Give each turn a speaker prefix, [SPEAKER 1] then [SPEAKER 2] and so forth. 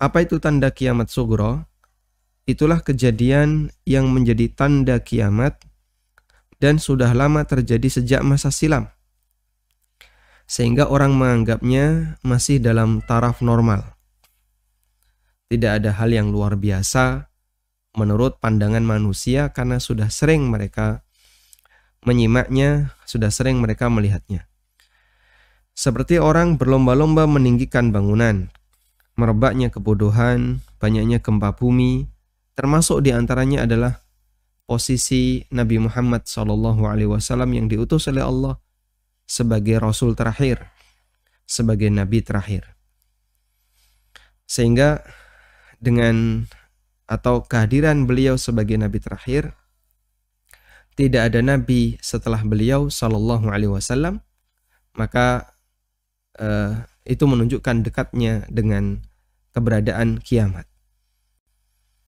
[SPEAKER 1] Apa itu tanda kiamat sugro? Itulah kejadian yang menjadi tanda kiamat dan sudah lama terjadi sejak masa silam. Sehingga orang menganggapnya masih dalam taraf normal. Tidak ada hal yang luar biasa menurut pandangan manusia karena sudah sering mereka menyimaknya, sudah sering mereka melihatnya. Seperti orang berlomba-lomba meninggikan bangunan, merebaknya kebodohan, banyaknya gempa bumi, termasuk diantaranya adalah posisi Nabi Muhammad SAW yang diutus oleh Allah sebagai Rasul terakhir, sebagai Nabi terakhir. Sehingga dengan atau kehadiran beliau sebagai nabi terakhir tidak ada nabi setelah beliau SAW, maka eh, itu menunjukkan dekatnya dengan keberadaan kiamat.